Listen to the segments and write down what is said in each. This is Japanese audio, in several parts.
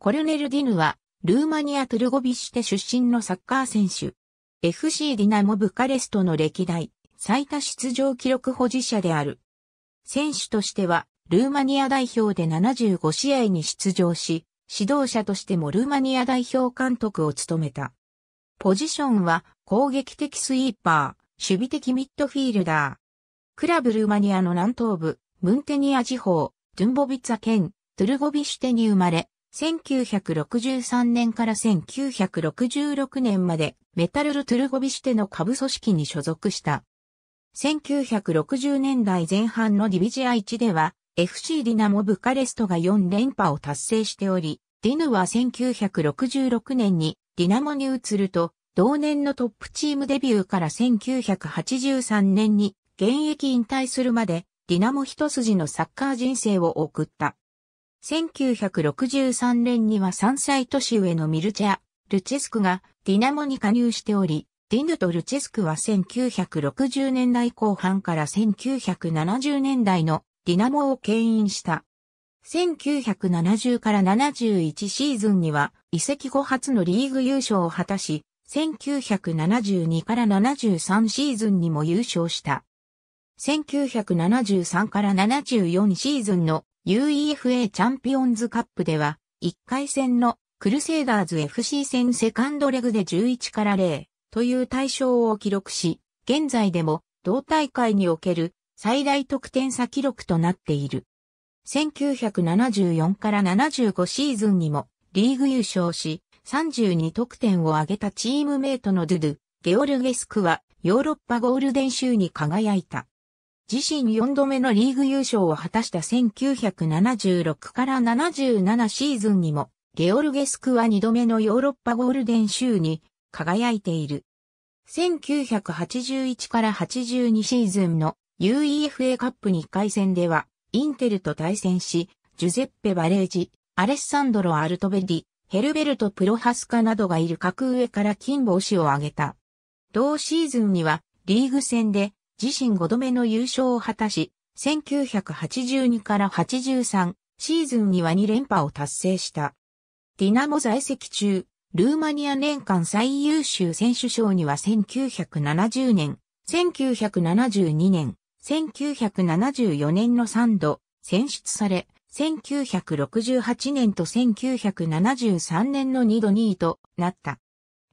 コルネル・ディヌは、ルーマニア・トゥルゴビシュテ出身のサッカー選手。FC ディナモ・ブカレストの歴代最多出場記録保持者である。選手としては、ルーマニア代表で75試合に出場し、指導者としてもルーマニア代表監督を務めた。ポジションは、攻撃的スイーパー、守備的ミッドフィールダー。クラブルーマニアの南東部、ムンテニア地方、ドゥンボビツァ県、トゥルゴビシュテに生まれ、1963年から1966年までメタルル・トゥルゴビシテの下部組織に所属した。1960年代前半のディビジア1では FC ディナモブカレストが4連覇を達成しており、ディヌは1966年にディナモに移ると、同年のトップチームデビューから1983年に現役引退するまでディナモ一筋のサッカー人生を送った。1963年には3歳年上のミルチャ・ルチェスクがディナモに加入しており、ディヌとルチェスクは1960年代後半から1970年代のディナモを牽引した。1970から71シーズンには移籍後初のリーグ優勝を果たし、1972から73シーズンにも優勝した。1973から74シーズンの UEFA チャンピオンズカップでは、1回戦のクルセイダーズ FC 戦セカンドレグで11から0という対象を記録し、現在でも同大会における最大得点差記録となっている。1974から75シーズンにもリーグ優勝し、32得点を挙げたチームメイトのドゥドゥ、ゲオルゲスクはヨーロッパゴールデン州に輝いた。自身4度目のリーグ優勝を果たした1976から77シーズンにも、ゲオルゲスクは2度目のヨーロッパゴールデン州に輝いている。1981から82シーズンの UEFA カップ2回戦では、インテルと対戦し、ジュゼッペ・バレージ、アレッサンドロ・アルトベリ、ヘルベルト・プロハスカなどがいる格上から金帽子を挙げた。同シーズンには、リーグ戦で自身5度目の優勝を果たし、1982から83シーズンには2連覇を達成した。ディナモ在籍中、ルーマニア年間最優秀選手賞には1970年、1972年、1974年の3度選出され、1968年と1973年の2度2位となった。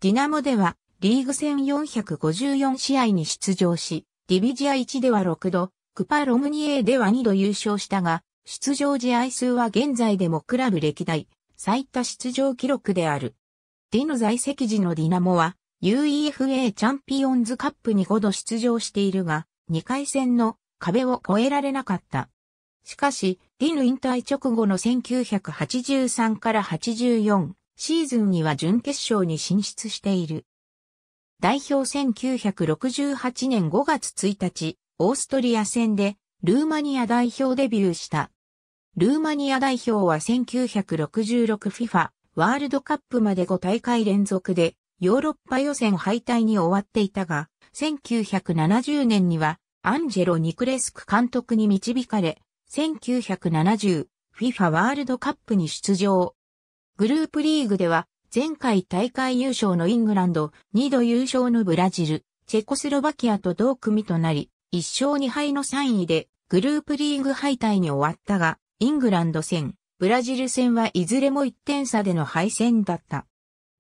ディナモではリーグ戦454試合に出場し、ディビジア1では6度、クパ・ロムニエでは2度優勝したが、出場試合数は現在でもクラブ歴代最多出場記録である。ディの在籍時のディナモは UEFA チャンピオンズカップに5度出場しているが、2回戦の壁を越えられなかった。しかし、ディヌ引退直後の1983から84シーズンには準決勝に進出している。代表1968年5月1日、オーストリア戦でルーマニア代表デビューした。ルーマニア代表は 1966FIFA ワールドカップまで5大会連続でヨーロッパ予選敗退に終わっていたが、1970年にはアンジェロ・ニクレスク監督に導かれ、1970FIFA ワールドカップに出場。グループリーグでは前回大会優勝のイングランド、2度優勝のブラジル、チェコスロバキアと同組となり、1勝2敗の3位でグループリーグ敗退に終わったが、イングランド戦、ブラジル戦はいずれも1点差での敗戦だった。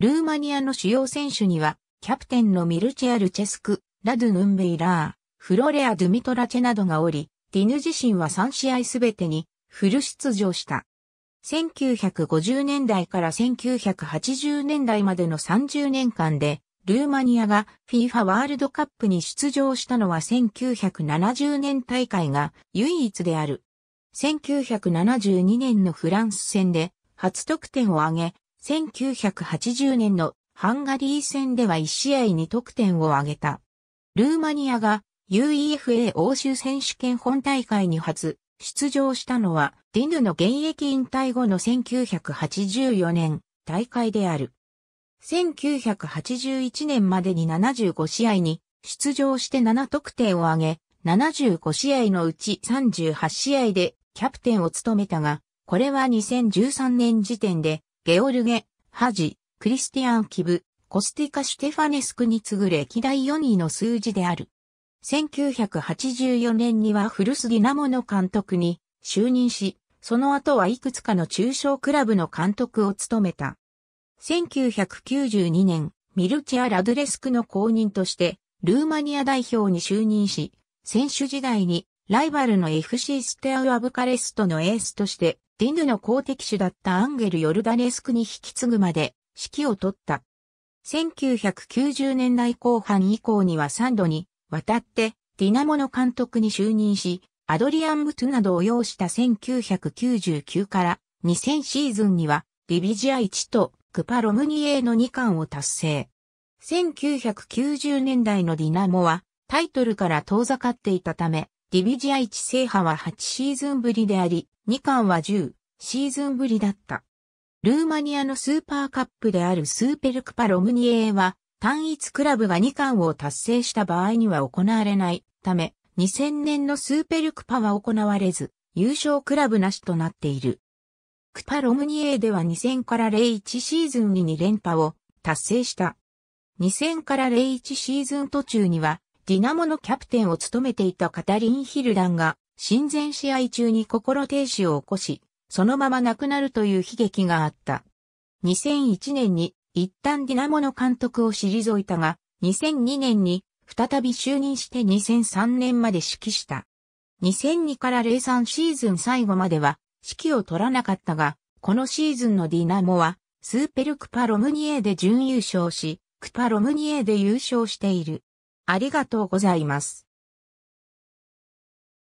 ルーマニアの主要選手には、キャプテンのミルチェアル・チェスク、ラドゥ・ヌンベイラー、フロレア・ドゥミトラチェなどがおり、ディヌ自身は3試合すべてにフル出場した。1950年代から1980年代までの30年間で、ルーマニアが FIFA ワールドカップに出場したのは1970年大会が唯一である。1972年のフランス戦で初得点を挙げ、1980年のハンガリー戦では1試合に得点を挙げた。ルーマニアが UEFA 欧州選手権本大会に初出場したのは、ディヌの現役引退後の1984年大会である。1981年までに75試合に出場して7得点を挙げ、75試合のうち38試合でキャプテンを務めたが、これは2013年時点で、ゲオルゲ、ハジ、クリスティアン・キブ、コスティカ・シュテファネスクに次ぐ歴代4位の数字である。1984年には古巣ディナモの監督に就任し、その後はいくつかの中小クラブの監督を務めた。1992年、ミルチア・ラドレスクの公認として、ルーマニア代表に就任し、選手時代にライバルの FC ステアウアブカレストのエースとして、ディヌの公敵手だったアンゲル・ヨルダネスクに引き継ぐまで指揮を取った。1990年代後半以降には3度に渡って、ディナモの監督に就任し、アドリアン・ムトゥなどを要した1999から2000シーズンには、ィビジア1とクパ・ロムニエーの2冠を達成。1990年代のディナモは、タイトルから遠ざかっていたため、ディビジア1制覇は8シーズンぶりであり、2冠は10シーズンぶりだった。ルーマニアのスーパーカップであるスーペルクパ・ロムニエーは、単一クラブが2冠を達成した場合には行われないため、2000年のスーペルクパは行われず、優勝クラブなしとなっている。クパロムニエでは2000から01シーズンに2連覇を達成した。2000から01シーズン途中には、ディナモのキャプテンを務めていたカタリン・ヒルダンが、親善試合中に心停止を起こし、そのまま亡くなるという悲劇があった。2001年に一旦ディナモの監督を退いたが、2002年に再び就任して2003年まで指揮した。2002から03シーズン最後までは指揮を取らなかったが、このシーズンのディナモはスーペルクパロムニエで準優勝し、クパロムニエで優勝している。ありがとうございます。